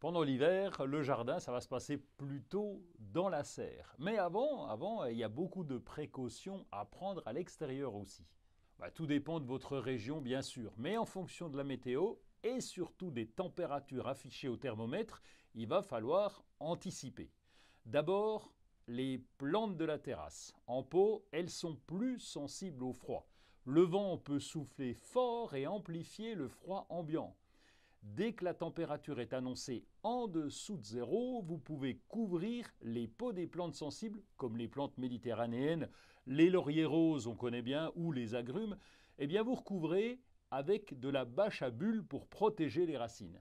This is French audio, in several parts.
Pendant l'hiver, le jardin, ça va se passer plutôt dans la serre. Mais avant, avant, il y a beaucoup de précautions à prendre à l'extérieur aussi. Bah, tout dépend de votre région, bien sûr, mais en fonction de la météo et surtout des températures affichées au thermomètre, il va falloir anticiper. D'abord, les plantes de la terrasse. En pot, elles sont plus sensibles au froid. Le vent peut souffler fort et amplifier le froid ambiant. Dès que la température est annoncée en dessous de zéro, vous pouvez couvrir les pots des plantes sensibles, comme les plantes méditerranéennes, les lauriers roses, on connaît bien, ou les agrumes. Eh bien, vous recouvrez avec de la bâche à bulles pour protéger les racines.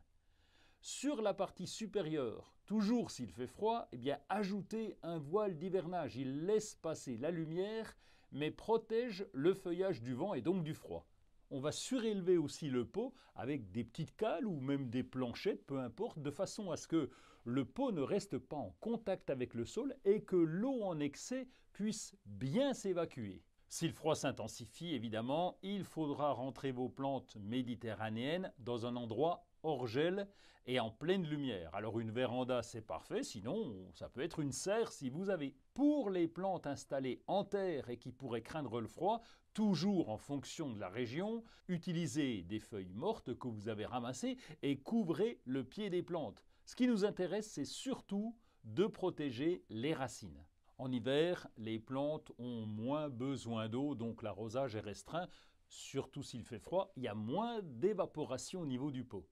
Sur la partie supérieure, toujours s'il fait froid, eh bien ajoutez un voile d'hivernage. Il laisse passer la lumière, mais protège le feuillage du vent et donc du froid on va surélever aussi le pot avec des petites cales ou même des planchettes, peu importe, de façon à ce que le pot ne reste pas en contact avec le sol et que l'eau en excès puisse bien s'évacuer. Si le froid s'intensifie, évidemment, il faudra rentrer vos plantes méditerranéennes dans un endroit hors gel et en pleine lumière. Alors une véranda, c'est parfait, sinon ça peut être une serre si vous avez. Pour les plantes installées en terre et qui pourraient craindre le froid, toujours en fonction de la région, utilisez des feuilles mortes que vous avez ramassées et couvrez le pied des plantes. Ce qui nous intéresse, c'est surtout de protéger les racines. En hiver, les plantes ont moins besoin d'eau, donc l'arrosage est restreint. Surtout s'il fait froid, il y a moins d'évaporation au niveau du pot.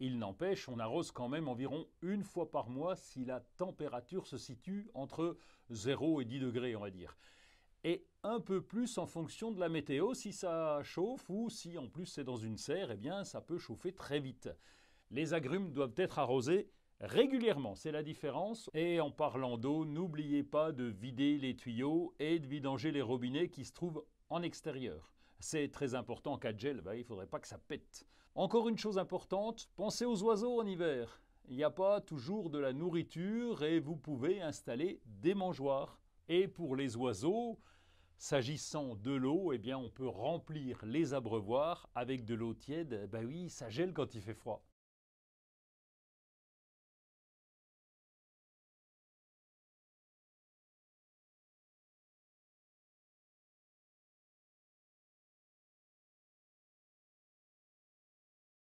Il n'empêche, on arrose quand même environ une fois par mois si la température se situe entre 0 et 10 degrés, on va dire. Et un peu plus en fonction de la météo, si ça chauffe ou si en plus c'est dans une serre, eh bien ça peut chauffer très vite. Les agrumes doivent être arrosés régulièrement, c'est la différence. Et en parlant d'eau, n'oubliez pas de vider les tuyaux et de vidanger les robinets qui se trouvent en extérieur. C'est très important en cas de gel, il ne faudrait pas que ça pète. Encore une chose importante, pensez aux oiseaux en hiver. Il n'y a pas toujours de la nourriture et vous pouvez installer des mangeoires. Et pour les oiseaux, S'agissant de l'eau, eh bien, on peut remplir les abreuvoirs avec de l'eau tiède. Ben oui, ça gèle quand il fait froid.